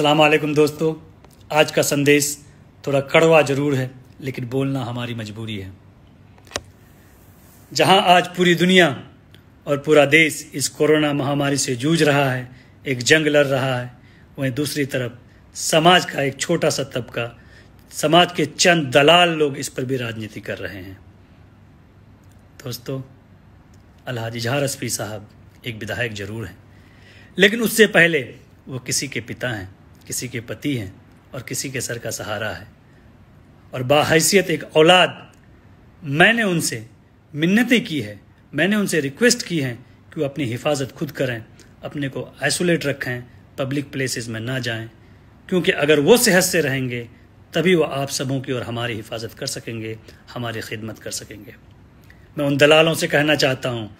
वालेकुम दोस्तों आज का संदेश थोड़ा कड़वा ज़रूर है लेकिन बोलना हमारी मजबूरी है जहां आज पूरी दुनिया और पूरा देश इस कोरोना महामारी से जूझ रहा है एक जंग लड़ रहा है वहीं दूसरी तरफ समाज का एक छोटा सा तबका समाज के चंद दलाल लोग इस पर भी राजनीति कर रहे हैं दोस्तों अलहाज इजहार असफी साहब एक विधायक जरूर हैं लेकिन उससे पहले वो किसी के पिता हैं किसी के पति हैं और किसी के सर का सहारा है और बाहैसियत एक औलाद मैंने उनसे मिन्नतें की है मैंने उनसे रिक्वेस्ट की है कि वो अपनी हिफाजत खुद करें अपने को आइसोलेट रखें पब्लिक प्लेसेस में ना जाएं क्योंकि अगर वो सेहत से रहेंगे तभी वो आप सबों की और हमारी हिफाजत कर सकेंगे हमारी खिदमत कर सकेंगे मैं उन दलालों से कहना चाहता हूँ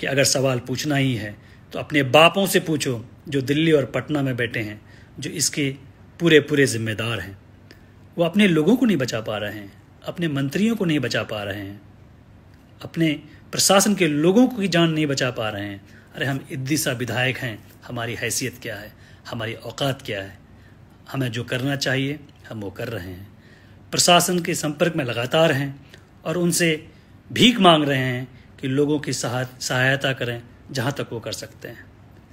कि अगर सवाल पूछना ही है तो अपने बापों से पूछो जो दिल्ली और पटना में बैठे हैं जो इसके पूरे पूरे जिम्मेदार हैं वो अपने लोगों को नहीं बचा पा रहे हैं अपने मंत्रियों को नहीं बचा पा रहे हैं अपने प्रशासन के लोगों की जान नहीं बचा पा रहे हैं अरे हम इद्दी सा विधायक हैं हमारी हैसियत क्या है हमारी औकात क्या है हमें जो करना चाहिए हम वो कर रहे हैं प्रशासन के संपर्क में लगातार हैं और उनसे भीख मांग रहे हैं कि लोगों की सहायता करें जहाँ तक वो कर सकते हैं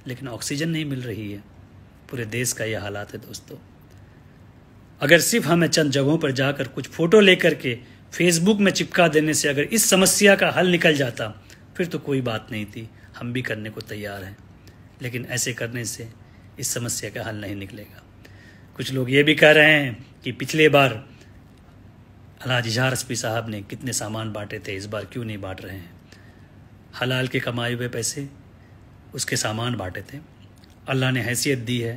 लेकिन ऑक्सीजन नहीं मिल रही है पूरे देश का ये हालात है दोस्तों अगर सिर्फ हमें चंद जगहों पर जाकर कुछ फोटो लेकर के फेसबुक में चिपका देने से अगर इस समस्या का हल निकल जाता फिर तो कोई बात नहीं थी हम भी करने को तैयार हैं लेकिन ऐसे करने से इस समस्या का हल नहीं निकलेगा कुछ लोग ये भी कह रहे हैं कि पिछले बार अलाज इजहार साहब ने कितने सामान बांटे थे इस बार क्यों नहीं बांट रहे हैं हलाल के कमाए हुए पैसे उसके सामान बांटे थे अल्लाह ने हैसियत दी है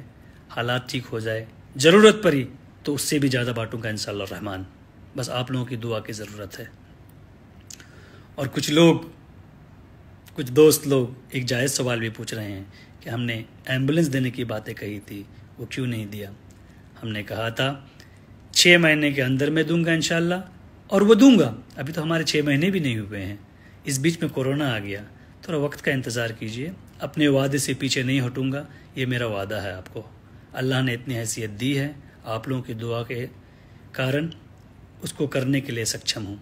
हालात ठीक हो जाए ज़रूरत पड़ी तो उससे भी ज़्यादा बांटूंगा इन रहमान बस आप लोगों की दुआ की ज़रूरत है और कुछ लोग कुछ दोस्त लोग एक जायज़ सवाल भी पूछ रहे हैं कि हमने एम्बुलेंस देने की बातें कही थी वो क्यों नहीं दिया हमने कहा था छः महीने के अंदर मैं दूंगा इन और वो दूंगा अभी तो हमारे छः महीने भी नहीं हुए हैं इस बीच में कोरोना आ गया थोड़ा वक्त का इंतज़ार कीजिए अपने वादे से पीछे नहीं हटूंगा ये मेरा वादा है आपको अल्लाह ने इतनी हैसियत दी है आप लोगों की दुआ के कारण उसको करने के लिए सक्षम हूँ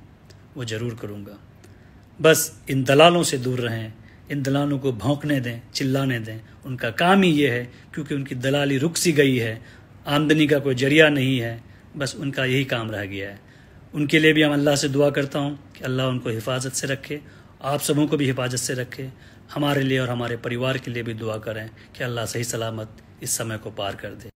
वो ज़रूर करूँगा बस इन दलालों से दूर रहें इन दलालों को भौंकने दें चिल्लाने दें उनका काम ही ये है क्योंकि उनकी दलाली रुक सी गई है आमदनी का कोई जरिया नहीं है बस उनका यही काम रह गया है उनके लिए भी हम अल्लाह से दुआ करता हूँ कि अल्लाह उनको हिफाजत से रखे आप सबों को भी हिफाजत से रखें हमारे लिए और हमारे परिवार के लिए भी दुआ करें कि अल्लाह सही सलामत इस समय को पार कर दे